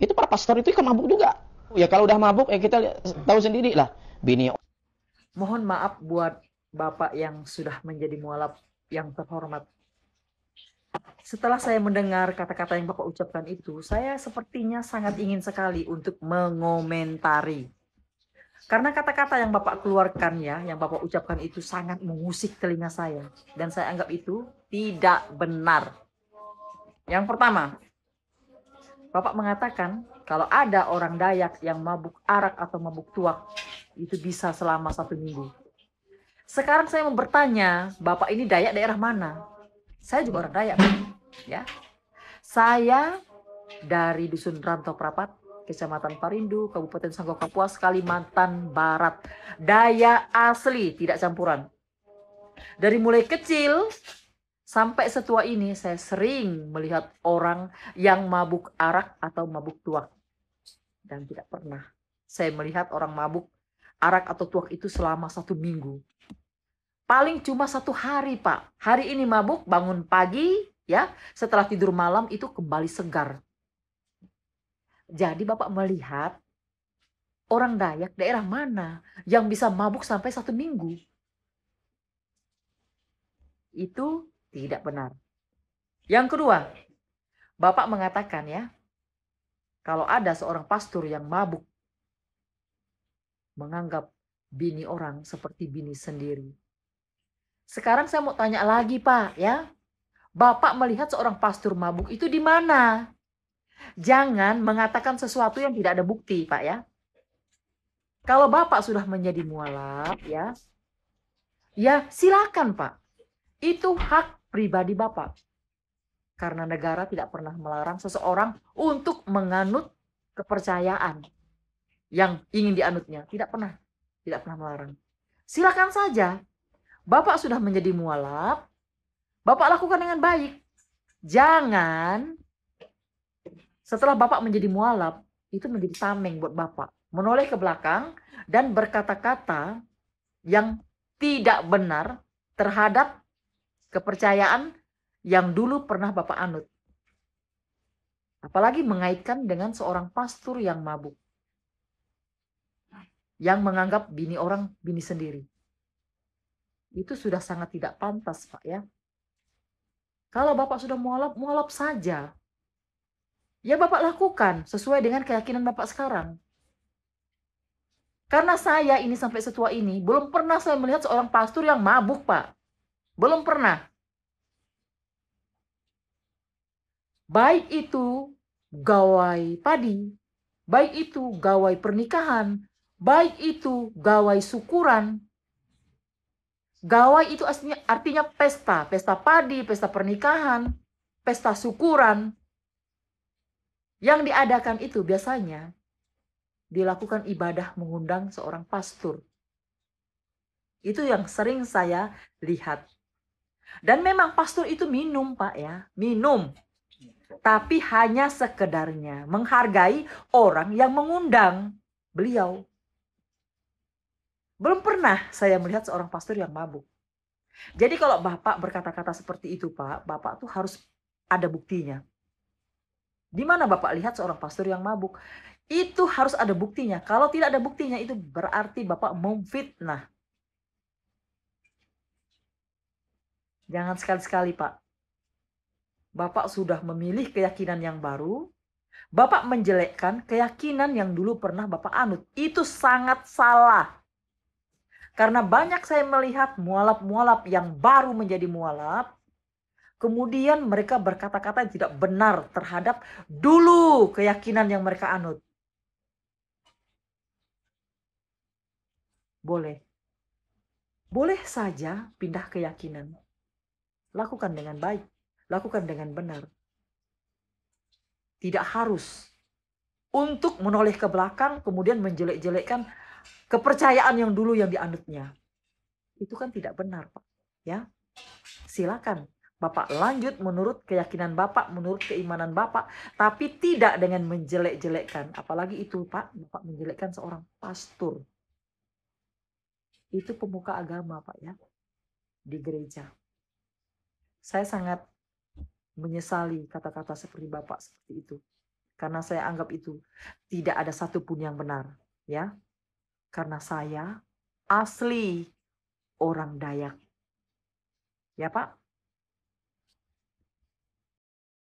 Itu para pastor itu kan mabuk juga. Ya kalau udah mabuk ya kita tahu sendiri lah. Bini. Mohon maaf buat Bapak yang sudah menjadi mualaf yang terhormat. Setelah saya mendengar kata-kata yang Bapak ucapkan itu, saya sepertinya sangat ingin sekali untuk mengomentari. Karena kata-kata yang Bapak keluarkan ya, yang Bapak ucapkan itu sangat mengusik telinga saya. Dan saya anggap itu tidak benar. Yang pertama, Bapak mengatakan kalau ada orang Dayak yang mabuk arak atau mabuk tuak itu bisa selama satu minggu. Sekarang saya mau bertanya, Bapak ini Dayak daerah mana? Saya juga orang Dayak, ya. Saya dari Dusun Rantau Prapat, Kecamatan Parindu, Kabupaten Sanggau Kapuas, Kalimantan Barat. Dayak asli, tidak campuran. Dari mulai kecil Sampai setua ini saya sering melihat orang yang mabuk arak atau mabuk tuak. Dan tidak pernah saya melihat orang mabuk arak atau tuak itu selama satu minggu. Paling cuma satu hari, Pak. Hari ini mabuk, bangun pagi, ya. Setelah tidur malam itu kembali segar. Jadi Bapak melihat orang Dayak daerah mana yang bisa mabuk sampai satu minggu? Itu tidak benar. Yang kedua, Bapak mengatakan ya, kalau ada seorang pastor yang mabuk, menganggap bini orang seperti bini sendiri. Sekarang saya mau tanya lagi Pak ya, Bapak melihat seorang pastor mabuk itu di mana? Jangan mengatakan sesuatu yang tidak ada bukti Pak ya. Kalau Bapak sudah menjadi mualaf ya, ya silakan Pak. Itu hak pribadi Bapak. Karena negara tidak pernah melarang seseorang untuk menganut kepercayaan yang ingin dianutnya. Tidak pernah. Tidak pernah melarang. Silakan saja. Bapak sudah menjadi mualaf. Bapak lakukan dengan baik. Jangan setelah Bapak menjadi mualaf, itu menjadi tameng buat Bapak. Menoleh ke belakang dan berkata-kata yang tidak benar terhadap kepercayaan yang dulu pernah Bapak anut. Apalagi mengaitkan dengan seorang pastor yang mabuk. Yang menganggap bini orang bini sendiri. Itu sudah sangat tidak pantas, Pak ya. Kalau Bapak sudah mualap mualap saja. Ya Bapak lakukan sesuai dengan keyakinan Bapak sekarang. Karena saya ini sampai setua ini, belum pernah saya melihat seorang pastor yang mabuk, Pak. Belum pernah. Baik itu gawai padi, baik itu gawai pernikahan, baik itu gawai syukuran. Gawai itu artinya, artinya pesta, pesta padi, pesta pernikahan, pesta syukuran. Yang diadakan itu biasanya dilakukan ibadah mengundang seorang pastor. Itu yang sering saya lihat. Dan memang pastor itu minum, Pak ya, minum. Tapi hanya sekedarnya menghargai orang yang mengundang beliau. Belum pernah saya melihat seorang pastor yang mabuk. Jadi kalau Bapak berkata-kata seperti itu, Pak, Bapak tuh harus ada buktinya. Di mana Bapak lihat seorang pastor yang mabuk? Itu harus ada buktinya. Kalau tidak ada buktinya itu berarti Bapak memfitnah. Jangan sekali-sekali, Pak. Bapak sudah memilih keyakinan yang baru, Bapak menjelekkan keyakinan yang dulu pernah Bapak anut. Itu sangat salah. Karena banyak saya melihat mualaf-mualaf yang baru menjadi mualaf, kemudian mereka berkata-kata tidak benar terhadap dulu keyakinan yang mereka anut. Boleh. Boleh saja pindah keyakinan lakukan dengan baik, lakukan dengan benar. Tidak harus untuk menoleh ke belakang kemudian menjelek-jelekkan kepercayaan yang dulu yang dianutnya. Itu kan tidak benar, Pak. Ya. Silakan Bapak lanjut menurut keyakinan Bapak, menurut keimanan Bapak, tapi tidak dengan menjelek-jelekkan. Apalagi itu, Pak, Bapak menjelekkan seorang pastor. Itu pemuka agama, Pak, ya, di gereja saya sangat menyesali kata-kata seperti Bapak seperti itu. Karena saya anggap itu tidak ada satupun yang benar. ya Karena saya asli orang Dayak. Ya Pak?